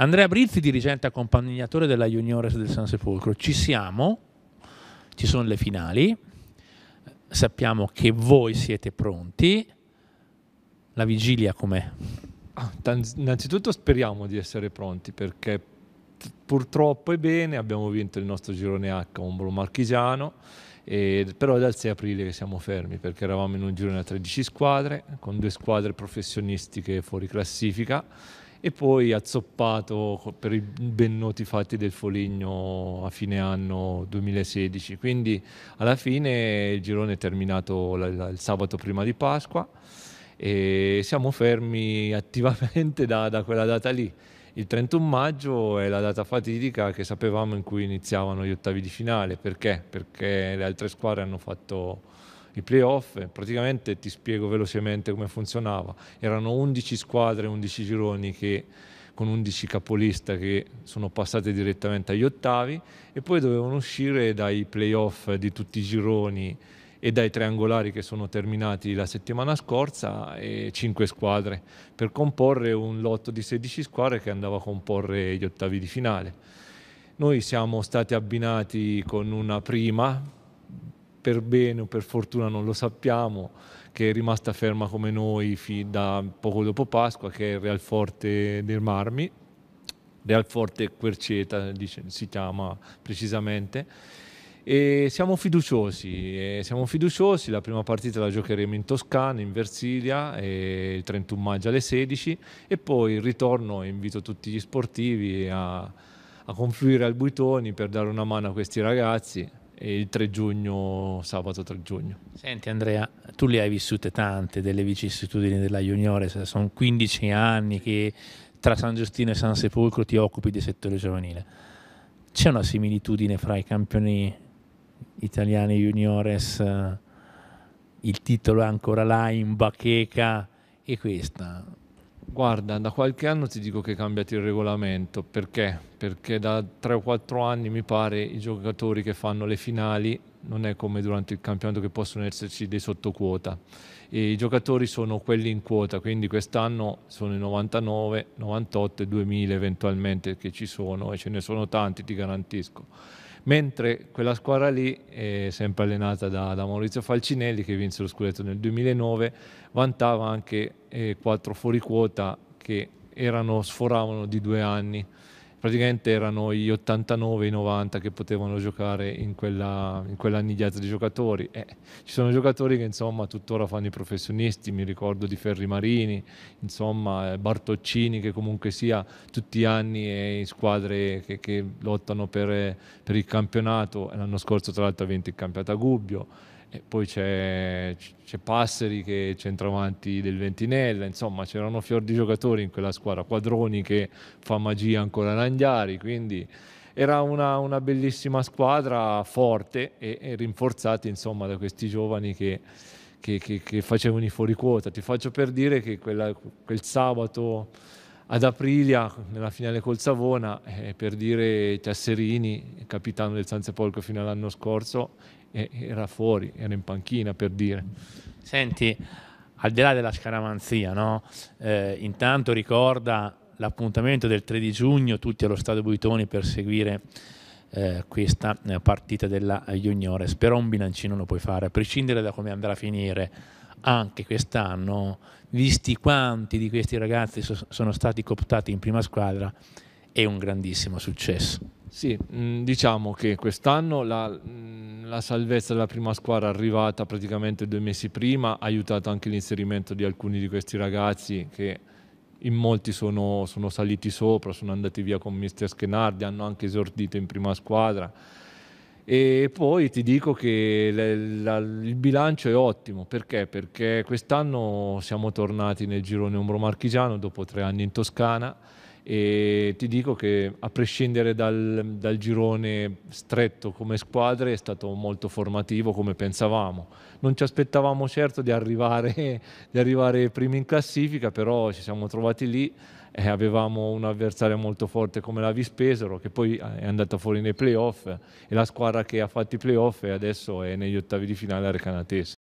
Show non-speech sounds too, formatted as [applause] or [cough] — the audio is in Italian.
Andrea Brizzi, dirigente accompagnatore della Juniores del San Sepolcro. Ci siamo, ci sono le finali, sappiamo che voi siete pronti. La vigilia com'è? Ah, innanzitutto speriamo di essere pronti perché purtroppo è bene, abbiamo vinto il nostro girone H Ombolo Marchigiano, e, però è dal 6 aprile che siamo fermi perché eravamo in un girone a 13 squadre con due squadre professionistiche fuori classifica e poi azzoppato per i ben noti fatti del Foligno a fine anno 2016. Quindi alla fine il girone è terminato il sabato prima di Pasqua e siamo fermi [laughs] attivamente da, da quella data lì. Il 31 maggio è la data fatidica che sapevamo in cui iniziavano gli ottavi di finale, perché? Perché le altre squadre hanno fatto i playoff, praticamente ti spiego velocemente come funzionava, erano 11 squadre, 11 gironi che, con 11 capolista che sono passate direttamente agli ottavi e poi dovevano uscire dai playoff di tutti i gironi e dai triangolari che sono terminati la settimana scorsa e 5 squadre per comporre un lotto di 16 squadre che andava a comporre gli ottavi di finale. Noi siamo stati abbinati con una prima per bene o per fortuna non lo sappiamo, che è rimasta ferma come noi fin da poco dopo Pasqua, che è il Real Forte del Marmi, Real Forte Querceta dice, si chiama precisamente. E siamo fiduciosi, e siamo fiduciosi, la prima partita la giocheremo in Toscana, in Versilia, il 31 maggio alle 16 e poi il ritorno invito tutti gli sportivi a, a confluire al Buitoni per dare una mano a questi ragazzi il 3 giugno, sabato 3 giugno. Senti Andrea, tu le hai vissute tante delle vicissitudini della Juniore, sono 15 anni che tra San Giustino e San Sepolcro ti occupi del settore giovanile. C'è una similitudine fra i campioni italiani juniores, eh, il titolo è ancora là in bacheca e questa? Guarda, da qualche anno ti dico che è cambiato il regolamento, perché? Perché da 3 o 4 anni mi pare i giocatori che fanno le finali non è come durante il campionato che possono esserci dei sottoquota. I giocatori sono quelli in quota, quindi quest'anno sono i 99, 98 e 2000 eventualmente che ci sono e ce ne sono tanti, ti garantisco mentre quella squadra lì è sempre allenata da, da Maurizio Falcinelli che vinse lo scudetto nel 2009, vantava anche eh, quattro fuori quota che erano, sforavano di due anni praticamente erano gli 89, i 90 che potevano giocare in quella, in quella nidiata di giocatori. Eh, ci sono giocatori che insomma tuttora fanno i professionisti, mi ricordo di Ferri Marini, insomma eh, Bartoccini che comunque sia tutti gli anni è in squadre che, che lottano per, eh, per il campionato, l'anno scorso tra l'altro ha vinto il campionato a Gubbio. E poi c'è, c'è Passeri che è centravanti del Ventinella, insomma c'erano fior di giocatori in quella squadra, Quadroni che fa magia ancora Landiari, quindi era una, una bellissima squadra forte e, e rinforzata insomma da questi giovani che, che, che, che facevano i fuori quota. Ti faccio per dire che quella, quel sabato ad Aprilia nella finale col Savona eh, per dire Tasserini, capitano del San Sepolcro fino all'anno scorso, eh, era fuori, era in panchina per dire. Senti, al di là della scaramanzia, no? eh, intanto ricorda l'appuntamento del 3 di giugno tutti allo Stadio Buitoni per seguire eh, questa eh, partita della Juniores, però un bilancino lo puoi fare, a prescindere da come andrà a finire anche quest'anno, visti quanti di questi ragazzi sono stati cooptati in prima squadra, è un grandissimo successo. Sì, mm, diciamo che quest'anno la, mm, la, salvezza della prima squadra è arrivata praticamente due mesi prima, ha aiutato anche l'inserimento di alcuni di questi ragazzi che in molti sono, sono saliti sopra, sono andati via con mister Schenardi, hanno anche esordito in prima squadra e poi ti dico che la, la, il bilancio è ottimo perché? Perché quest'anno siamo tornati nel girone ombro marchigiano dopo tre anni in Toscana e ti dico che a prescindere dal, dal, girone stretto come squadre è stato molto formativo come pensavamo. Non ci aspettavamo certo di arrivare, di arrivare primi in classifica, però ci siamo trovati lì e avevamo un avversario molto forte come la Vispesero che poi è andata fuori nei playoff e la squadra che ha fatto i playoff e adesso è negli ottavi di finale a Recanatese.